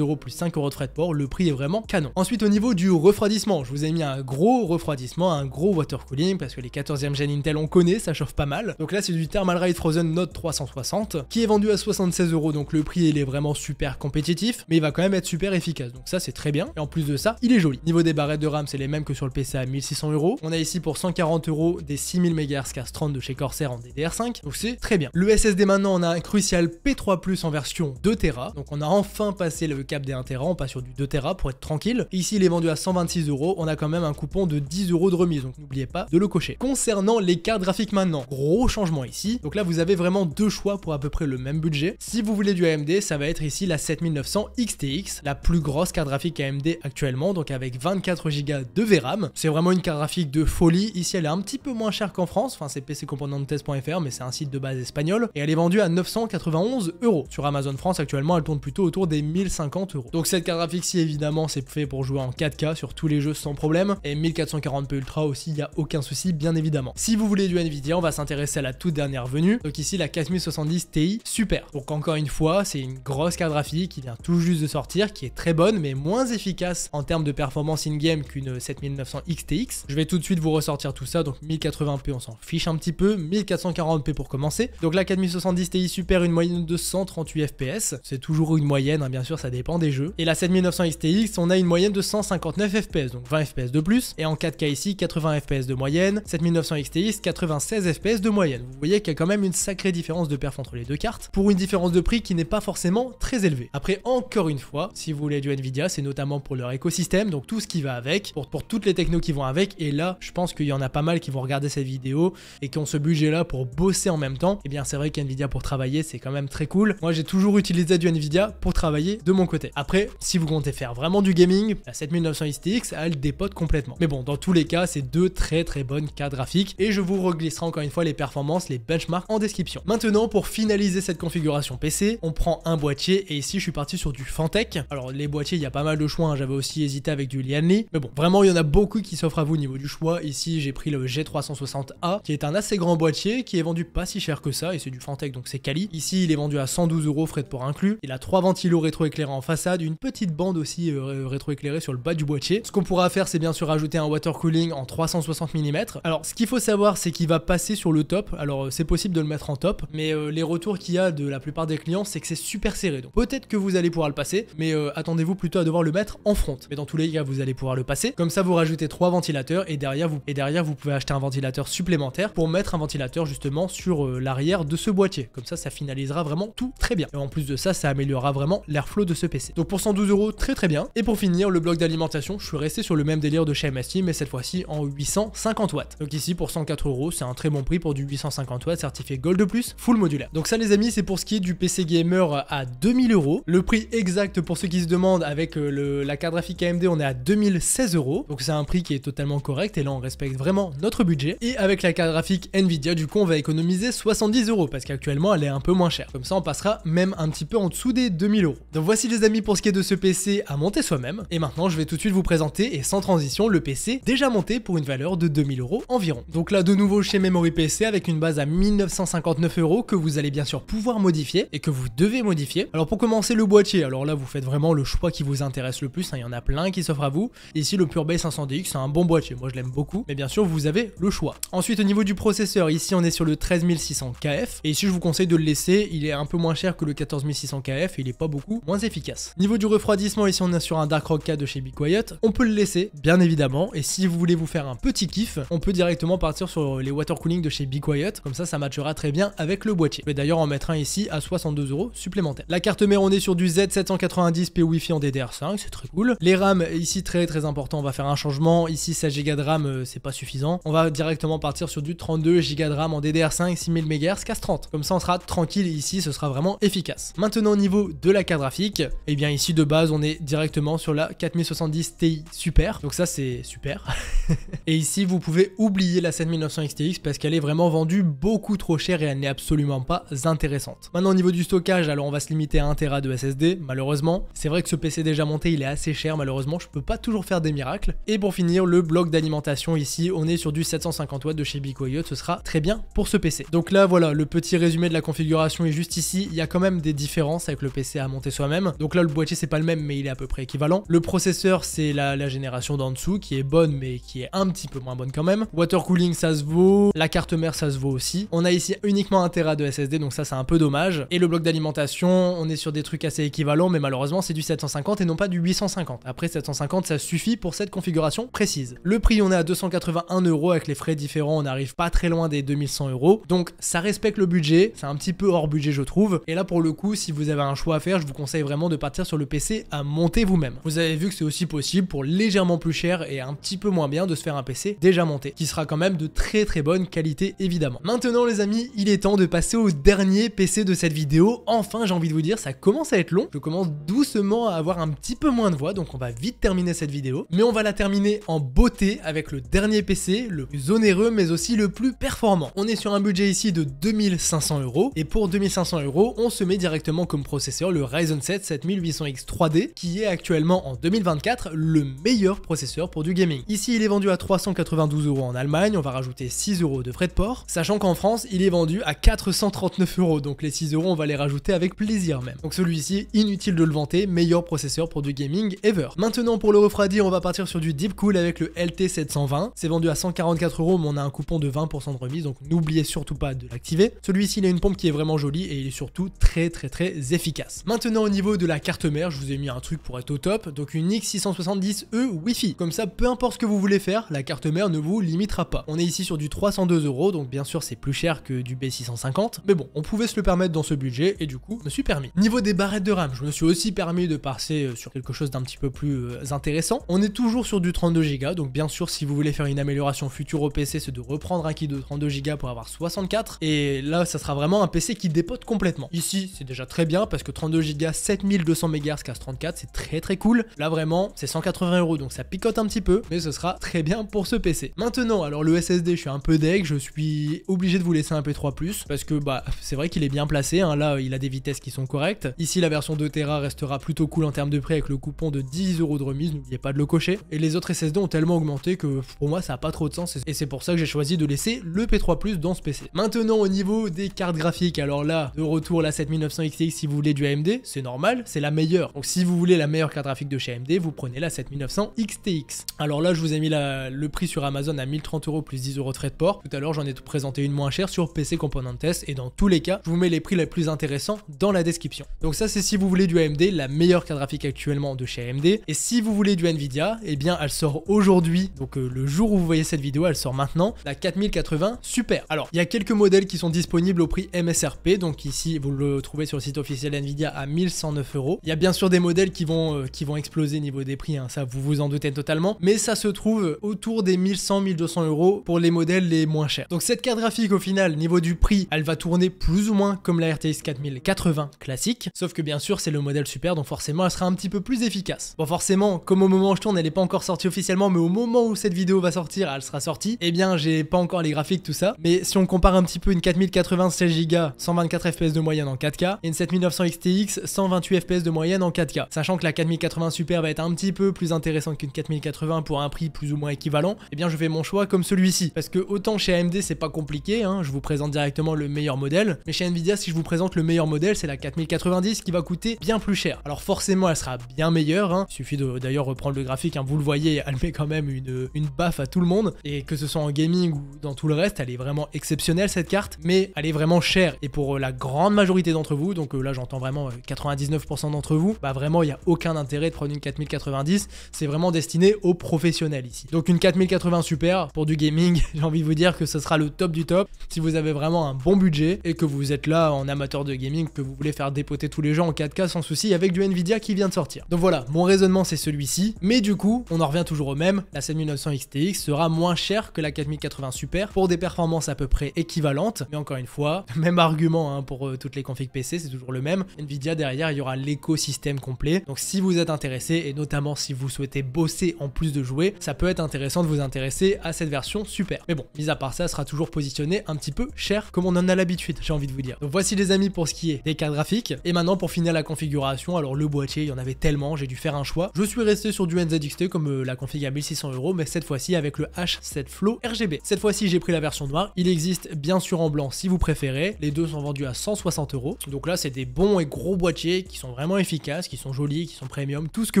euros plus euros de frais de port, le prix est vraiment canon. Ensuite, au niveau du refroidissement, je vous ai mis un gros refroidissement, un gros water cooling, parce que les 14e gen Intel, on connaît, ça chauffe pas mal. Donc là, c'est du Thermal Ride Frozen Note 360, qui est vendu à 76 euros, donc le prix, il est vraiment super compétitif, mais il va quand même être super efficace, donc ça, c'est très bien. Et en plus de ça, il est joli. Niveau des barrettes de RAM, c'est les mêmes que sur le PC à 1600 euros. On a ici pour 140 euros des 6000 MHz CAS30 de chez Corsair en DDR5, donc c'est très bien. Le SSD maintenant, on a un Crucial P3 Plus en version 2 Tera, donc on a enfin passé le cap des 1 Tera, on passe sur du 2 Tera pour être tranquille. ici, il est vendu à 126 euros, on a quand même un coupon de 10 euros de remise, donc n'oubliez pas de le cocher. Concernant les cartes graphiques maintenant, gros changement ici. Donc là, vous avez vraiment deux choix pour à peu près le même budget. Si vous voulez du AMD, ça va être ici la 7900 XTX, la plus grosse carte graphique AMD actuellement, donc avec 24 Go de VRAM c'est vraiment une carte graphique de folie. Ici, elle est un petit peu moins chère qu'en France. Enfin, c'est test.fr, mais c'est un site de base espagnol. Et elle est vendue à 991 euros. Sur Amazon France, actuellement, elle tourne plutôt autour des 1050 euros. Donc, cette carte graphique-ci, évidemment, c'est fait pour jouer en 4K sur tous les jeux sans problème. Et 1440p Ultra aussi, il n'y a aucun souci, bien évidemment. Si vous voulez du Nvidia, on va s'intéresser à la toute dernière venue. Donc, ici, la 4070 Ti Super. Donc, encore une fois, c'est une grosse carte graphique qui vient tout juste de sortir, qui est très bonne, mais moins efficace en termes de performance in-game qu'une 7900 XTX. Je vais tout de suite vous ressortir tout ça, donc 1080p on s'en fiche un petit peu, 1440p pour commencer. Donc la 4070 Ti Super, une moyenne de 138 FPS, c'est toujours une moyenne, hein, bien sûr ça dépend des jeux. Et la 7900 XTX, on a une moyenne de 159 FPS, donc 20 FPS de plus. Et en 4K ici, 80 FPS de moyenne, 7900 XTX, 96 FPS de moyenne. Vous voyez qu'il y a quand même une sacrée différence de perf entre les deux cartes, pour une différence de prix qui n'est pas forcément très élevée. Après, encore une fois, si vous voulez du Nvidia, c'est notamment pour leur écosystème, donc tout ce qui va avec, pour, pour toutes les techno qui vont avec. Et là, je pense qu'il y en a pas mal qui vont regarder cette vidéo et qui ont ce budget-là pour bosser en même temps. Et eh bien, c'est vrai qu'NVIDIA pour travailler, c'est quand même très cool. Moi, j'ai toujours utilisé du NVIDIA pour travailler de mon côté. Après, si vous comptez faire vraiment du gaming, la 7900 XTX, elle dépote complètement. Mais bon, dans tous les cas, c'est deux très très bonnes cartes graphiques. Et je vous reglisserai encore une fois les performances, les benchmarks en description. Maintenant, pour finaliser cette configuration PC, on prend un boîtier. Et ici, je suis parti sur du Fantech. Alors, les boîtiers, il y a pas mal de choix. Hein. J'avais aussi hésité avec du Lianli. Mais bon, vraiment, il y en a beaucoup beaucoup qui s'offre à vous au niveau du choix. Ici, j'ai pris le G360A, qui est un assez grand boîtier, qui est vendu pas si cher que ça, et c'est du Fantech, donc c'est quali. Ici, il est vendu à 112 euros, frais de port inclus. Il a trois ventilos rétroéclairés en façade, une petite bande aussi euh, rétroéclairée sur le bas du boîtier. Ce qu'on pourra faire, c'est bien sûr ajouter un water cooling en 360 mm. Alors, ce qu'il faut savoir, c'est qu'il va passer sur le top. Alors, euh, c'est possible de le mettre en top, mais euh, les retours qu'il y a de la plupart des clients, c'est que c'est super serré. Donc, peut-être que vous allez pouvoir le passer, mais attendez-vous plutôt à devoir le mettre en front. Mais dans tous les cas, vous allez pouvoir le passer. Comme ça, vous rajoutez trois ventilateurs et derrière, vous, et derrière vous pouvez acheter un ventilateur supplémentaire pour mettre un ventilateur justement sur euh, l'arrière de ce boîtier. Comme ça, ça finalisera vraiment tout très bien. Et en plus de ça, ça améliorera vraiment l'airflow de ce PC. Donc pour 112 euros, très très bien. Et pour finir, le bloc d'alimentation, je suis resté sur le même délire de chez MSI, mais cette fois-ci en 850 watts. Donc ici, pour 104 euros, c'est un très bon prix pour du 850 watts certifié Gold de plus, full modulaire. Donc ça les amis, c'est pour ce qui est du PC gamer à 2000 euros. Le prix exact pour ceux qui se demandent avec euh, la carte graphique AMD, on est à 2016 euros. Donc c'est un prix qui est totalement correct et là on respecte vraiment notre budget. Et avec la carte graphique Nvidia, du coup on va économiser 70 euros parce qu'actuellement elle est un peu moins chère. Comme ça on passera même un petit peu en dessous des 2000 euros. Donc voici les amis pour ce qui est de ce PC à monter soi-même. Et maintenant je vais tout de suite vous présenter et sans transition le PC déjà monté pour une valeur de 2000 euros environ. Donc là de nouveau chez Memory PC avec une base à 1959 euros que vous allez bien sûr pouvoir modifier et que vous devez modifier. Alors pour commencer le boîtier, alors là vous faites vraiment le choix qui vous intéresse le plus, hein. il y en a plein qui s'offrent à vous. Ici le Pure Bay 500 DX, c'est un bon boîtier, moi je l'aime beaucoup, mais bien sûr vous avez le choix. Ensuite au niveau du processeur, ici on est sur le 13600KF, et ici je vous conseille de le laisser, il est un peu moins cher que le 14600KF, il est pas beaucoup moins efficace. Niveau du refroidissement, ici on est sur un Dark Rock 4 de chez Big Quiet, on peut le laisser, bien évidemment, et si vous voulez vous faire un petit kiff, on peut directement partir sur les water cooling de chez Big Quiet, comme ça ça matchera très bien avec le boîtier. Je vais d'ailleurs en mettre un ici à 62 euros supplémentaires. La carte mère, on est sur du Z790P Wi-Fi en DDR5, c'est très cool. Les RAM, ici très très important, on va faire un changement Ici, 16 Go de RAM, euh, c'est pas suffisant. On va directement partir sur du 32 Go de RAM en DDR5, 6000 MHz, casse 30. Comme ça, on sera tranquille ici, ce sera vraiment efficace. Maintenant, au niveau de la carte graphique, et eh bien ici, de base, on est directement sur la 4070 Ti Super. Donc ça, c'est super. (laughs) et ici, vous pouvez oublier la 7900 XTX parce qu'elle est vraiment vendue beaucoup trop cher et elle n'est absolument pas intéressante. Maintenant, au niveau du stockage, alors on va se limiter à 1 Tera de SSD, malheureusement. C'est vrai que ce PC déjà monté, il est assez cher, malheureusement. Je peux pas toujours faire des miracles. Et bon, pour finir, le bloc d'alimentation ici, on est sur du 750 watts de chez Bicoyote, ce sera très bien pour ce PC. Donc là, voilà, le petit résumé de la configuration est juste ici. Il y a quand même des différences avec le PC à monter soi-même. Donc là, le boîtier, c'est pas le même, mais il est à peu près équivalent. Le processeur, c'est la, génération d'en dessous, qui est bonne, mais qui est un petit peu moins bonne quand même. Water cooling, ça se vaut. La carte mère, ça se vaut aussi. On a ici uniquement un Tera de SSD, donc ça, c'est un peu dommage. Et le bloc d'alimentation, on est sur des trucs assez équivalents, mais malheureusement, c'est du 750 et non pas du 850. Après, 750, ça suffit pour cette configuration précise. Le prix, on est à 281 euros avec les frais différents, on n'arrive pas très loin des 2100 euros. Donc ça respecte le budget, c'est un petit peu hors budget je trouve. Et là pour le coup, si vous avez un choix à faire, je vous conseille vraiment de partir sur le PC à monter vous-même. Vous avez vu que c'est aussi possible pour légèrement plus cher et un petit peu moins bien de se faire un PC déjà monté, qui sera quand même de très très bonne qualité évidemment. Maintenant les amis, il est temps de passer au dernier PC de cette vidéo. Enfin j'ai envie de vous dire, ça commence à être long. Je commence doucement à avoir un petit peu moins de voix, donc on va vite terminer cette vidéo. Mais on va la terminer en beauté avec le dernier PC, le plus onéreux mais aussi le plus performant. On est sur un budget ici de 2500 euros et pour 2500 euros, on se met directement comme processeur le Ryzen 7 7800X 3D qui est actuellement en 2024 le meilleur processeur pour du gaming. Ici, il est vendu à 392 euros en Allemagne, on va rajouter 6 euros de frais de port, sachant qu'en France, il est vendu à 439 euros, donc les 6 euros, on va les rajouter avec plaisir même. Donc celui-ci, inutile de le vanter, meilleur processeur pour du gaming ever. Maintenant, pour le refroidir, on va partir sur du Deep cool avec le LT720. C'est vendu à 144 euros, mais on a un coupon de 20% de remise, donc n'oubliez surtout pas de l'activer. Celui-ci, il a une pompe qui est vraiment jolie et il est surtout très très très efficace. Maintenant, au niveau de la carte mère, je vous ai mis un truc pour être au top, donc une X670E Wi-Fi. Comme ça, peu importe ce que vous voulez faire, la carte mère ne vous limitera pas. On est ici sur du 302 euros, donc bien sûr, c'est plus cher que du B650, mais bon, on pouvait se le permettre dans ce budget et du coup, je me suis permis. Niveau des barrettes de RAM, je me suis aussi permis de passer euh, sur quelque chose d'un petit peu plus euh, intéressant. On est toujours sur du 30 32Go. Donc bien sûr, si vous voulez faire une amélioration future au PC, c'est de reprendre un kit de 32Go pour avoir 64. Et là, ça sera vraiment un PC qui dépote complètement. Ici, c'est déjà très bien parce que 32Go, 7200 MHz, casse 34, c'est très très cool. Là vraiment, c'est 180 euros, donc ça picote un petit peu, mais ce sera très bien pour ce PC. Maintenant, alors le SSD, je suis un peu deg, je suis obligé de vous laisser un P3+, parce que bah c'est vrai qu'il est bien placé, hein. là il a des vitesses qui sont correctes. Ici, la version 2 Tera restera plutôt cool en termes de prix avec le coupon de 10 euros de remise, n'oubliez pas de le cocher. Et les autres SSD ont tellement augmenté que pour moi ça n'a pas trop de sens et c'est pour ça que j'ai choisi de laisser le P3 Plus dans ce PC. Maintenant au niveau des cartes graphiques, alors là de retour la 7900 XTX si vous voulez du AMD, c'est normal, c'est la meilleure. Donc si vous voulez la meilleure carte graphique de chez AMD, vous prenez la 7900 XTX. Alors là je vous ai mis la, le prix sur Amazon à 1030 euros plus 10 euros de frais de port. Tout à l'heure j'en ai présenté une moins chère sur PC Component Test et dans tous les cas je vous mets les prix les plus intéressants dans la description. Donc ça c'est si vous voulez du AMD, la meilleure carte graphique actuellement de chez AMD et si vous voulez du Nvidia, eh bien elle sera aujourd'hui, donc euh, le jour où vous voyez cette vidéo, elle sort maintenant, la 4080 Super. Alors, il y a quelques modèles qui sont disponibles au prix MSRP, donc ici vous le trouvez sur le site officiel Nvidia à 1109 euros. Il y a bien sûr des modèles qui vont, euh, qui vont exploser niveau des prix, hein, ça vous vous en doutez totalement, mais ça se trouve autour des 1100-1200 euros pour les modèles les moins chers. Donc cette carte graphique au final, niveau du prix, elle va tourner plus ou moins comme la RTX 4080 classique, sauf que bien sûr c'est le modèle super, donc forcément elle sera un petit peu plus efficace. Bon forcément, comme au moment où je tourne, elle n'est pas encore sortie officiellement, mais au moment où cette vidéo va sortir, elle sera sortie, et eh bien j'ai pas encore les graphiques, tout ça. Mais si on compare un petit peu une 4080 16Go, 124 fps de moyenne en 4K, et une 7900 XTX, 128 fps de moyenne en 4K. Sachant que la 4080 Super va être un petit peu plus intéressante qu'une 4080 pour un prix plus ou moins équivalent, et eh bien je fais mon choix comme celui-ci. Parce que autant chez AMD c'est pas compliqué, hein, je vous présente directement le meilleur modèle, mais chez Nvidia si je vous présente le meilleur modèle c'est la 4090 qui va coûter bien plus cher. Alors forcément elle sera bien meilleure, hein. il suffit d'ailleurs reprendre le graphique, hein, vous le voyez elle met quand même une, une baffe à tout le monde. Et que ce soit en gaming ou dans tout le reste, elle est vraiment exceptionnelle cette carte, mais elle est vraiment chère. Et pour euh, la grande majorité d'entre vous, donc euh, là j'entends vraiment 99% euh, d'entre vous, bah vraiment il n'y a aucun intérêt de prendre une 4090. C'est vraiment destiné aux professionnels ici. Donc une 4080 super pour du gaming, (laughs) j'ai envie de vous dire que ce sera le top du top. Si vous avez vraiment un bon budget et que vous êtes là en amateur de gaming, que vous voulez faire dépoter tous les gens en 4K sans souci avec du Nvidia qui vient de sortir. Donc voilà, mon raisonnement c'est celui-ci. Mais du coup, on en revient toujours au même, la 7900 XTX sera moins chère que la 4080 Super pour des performances à peu près équivalentes. Mais encore une fois, (laughs) même argument hein, pour euh, toutes les configs PC, c'est toujours le même. Nvidia derrière, il y aura l'écosystème complet. Donc si vous êtes intéressé, et notamment si vous souhaitez bosser en plus de jouer, ça peut être intéressant de vous intéresser à cette version Super. Mais bon, mis à part ça, ça sera toujours positionné un petit peu cher comme on en a l'habitude, j'ai envie de vous dire. Donc voici les amis pour ce qui est des cartes graphiques. Et maintenant pour finir la configuration, alors le boîtier, il y en avait tellement, j'ai dû faire un choix. Je suis resté sur du NZXT comme euh, la config à 1600 euros, mais cette fois-ci avec le H7 Flow RGB. Cette fois-ci, j'ai pris la version noire. Il existe bien sûr en blanc si vous préférez. Les deux sont vendus à 160 euros. Donc là, c'est des bons et gros boîtiers qui sont vraiment efficaces, qui sont jolis, qui sont premium, tout ce que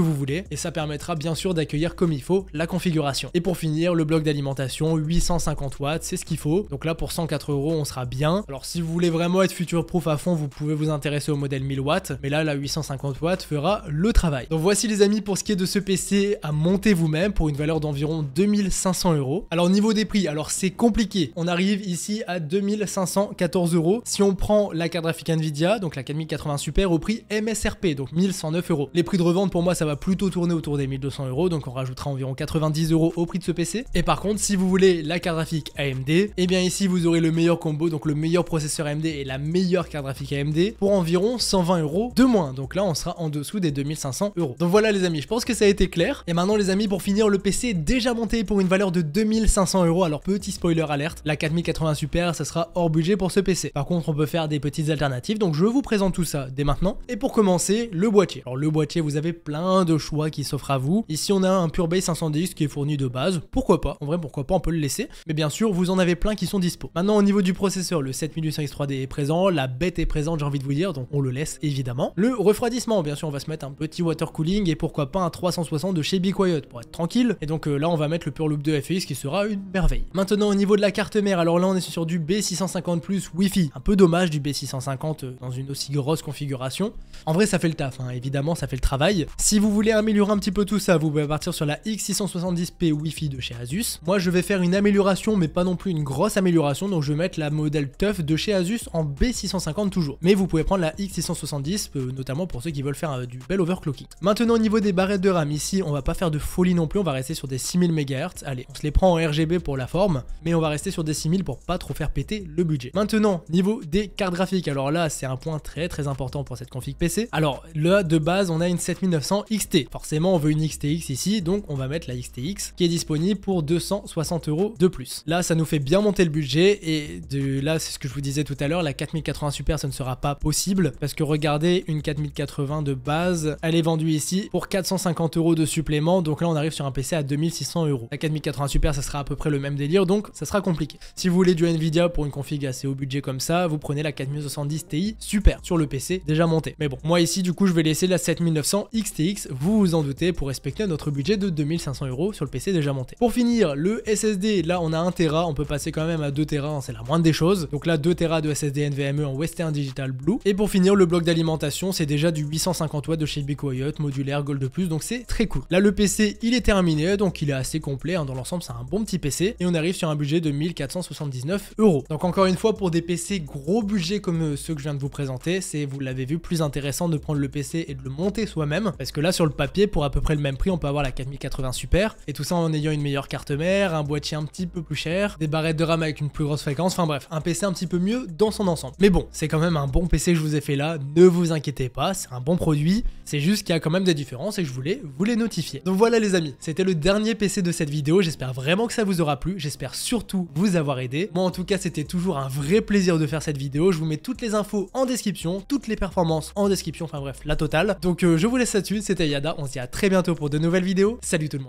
vous voulez. Et ça permettra bien sûr d'accueillir comme il faut la configuration. Et pour finir, le bloc d'alimentation, 850 watts, c'est ce qu'il faut. Donc là, pour 104 euros, on sera bien. Alors si vous voulez vraiment être future proof à fond, vous pouvez vous intéresser au modèle 1000 watts. Mais là, la 850 watts fera le travail. Donc voici les amis pour ce qui est de ce PC à monter vous même pour une valeur d'environ 2500 euros. Alors niveau des prix, alors c'est compliqué. On arrive ici à 2514 euros si on prend la carte graphique Nvidia, donc la 4080 Super au prix MSRP, donc 1109 euros. Les prix de revente pour moi ça va plutôt tourner autour des 1200 euros, donc on rajoutera environ 90 euros au prix de ce PC. Et par contre, si vous voulez la carte graphique AMD, et eh bien ici vous aurez le meilleur combo, donc le meilleur processeur AMD et la meilleure carte graphique AMD pour environ 120 euros de moins. Donc là on sera en dessous des 2500 euros. Donc voilà les amis, je pense que ça a été clair. Et maintenant les amis pour pour finir, le PC est déjà monté pour une valeur de 2500 euros. Alors petit spoiler alerte, la 4080 Super, ça sera hors budget pour ce PC. Par contre, on peut faire des petites alternatives. Donc je vous présente tout ça dès maintenant. Et pour commencer, le boîtier. Alors le boîtier, vous avez plein de choix qui s'offrent à vous. Ici, on a un Pure Bay 510 qui est fourni de base. Pourquoi pas En vrai, pourquoi pas On peut le laisser. Mais bien sûr, vous en avez plein qui sont dispo. Maintenant, au niveau du processeur, le 7800X3D est présent, la bête est présente, j'ai envie de vous dire, donc on le laisse évidemment. Le refroidissement, bien sûr, on va se mettre un petit water cooling et pourquoi pas un 360 de chez Be Quiet pour être tranquille. Et donc euh, là, on va mettre le Pure Loop 2 FX qui sera une merveille. Maintenant, au niveau de la carte mère, alors là, on est sur du B650 Plus Wi-Fi. Un peu dommage du B650 euh, dans une aussi grosse configuration. En vrai, ça fait le taf, hein. évidemment, ça fait le travail. Si vous voulez améliorer un petit peu tout ça, vous pouvez partir sur la X670P Wi-Fi de chez Asus. Moi, je vais faire une amélioration, mais pas non plus une grosse amélioration, donc je vais mettre la modèle TUF de chez Asus en B650 toujours. Mais vous pouvez prendre la X670, euh, notamment pour ceux qui veulent faire du bel overclocking. Maintenant, au niveau des barrettes de RAM, ici, on va pas faire de folie plus, on va rester sur des 6000 MHz. Allez, on se les prend en RGB pour la forme, mais on va rester sur des 6000 pour pas trop faire péter le budget. Maintenant, niveau des cartes graphiques. Alors là, c'est un point très très important pour cette config PC. Alors là, de base, on a une 7900 XT. Forcément, on veut une XTX ici, donc on va mettre la XTX qui est disponible pour 260 euros de plus. Là, ça nous fait bien monter le budget et de là, c'est ce que je vous disais tout à l'heure, la 4080 Super, ça ne sera pas possible parce que regardez, une 4080 de base, elle est vendue ici pour 450 euros de supplément, donc là, on arrive sur un PC à 2600 euros. La 4080 Super, ça sera à peu près le même délire, donc ça sera compliqué. Si vous voulez du Nvidia pour une config assez haut budget comme ça, vous prenez la 4070 Ti Super sur le PC déjà monté. Mais bon, moi ici, du coup, je vais laisser la 7900 XTX, vous vous en doutez, pour respecter notre budget de 2500 euros sur le PC déjà monté. Pour finir, le SSD, là, on a 1 Tera, on peut passer quand même à 2 Tera, hein, c'est la moindre des choses. Donc là, 2 Tera de SSD NVMe en Western Digital Blue. Et pour finir, le bloc d'alimentation, c'est déjà du 850 watts de chez Be Quiet, modulaire, Gold plus, donc c'est très cool. Là, le PC, il est terminé, donc il est assez complet, hein. dans l'ensemble c'est un bon petit PC, et on arrive sur un budget de 1479 euros. Donc encore une fois, pour des PC gros budget comme euh, ceux que je viens de vous présenter, c'est, vous l'avez vu, plus intéressant de prendre le PC et de le monter soi-même, parce que là sur le papier, pour à peu près le même prix, on peut avoir la 4080 Super, et tout ça en ayant une meilleure carte mère, un boîtier un petit peu plus cher, des barrettes de RAM avec une plus grosse fréquence, enfin bref, un PC un petit peu mieux dans son ensemble. Mais bon, c'est quand même un bon PC que je vous ai fait là, ne vous inquiétez pas, c'est un bon produit, c'est juste qu'il y a quand même des différences et je voulais vous les notifier. Donc voilà les amis, c'était le dernier PC de cette vidéo, j'espère vraiment que ça vous aura plu, j'espère surtout vous avoir aidé. Moi en tout cas c'était toujours un vrai plaisir de faire cette vidéo, je vous mets toutes les infos en description, toutes les performances en description, enfin bref, la totale. Donc euh, je vous laisse là-dessus, c'était Yada, on se dit à très bientôt pour de nouvelles vidéos, salut tout le monde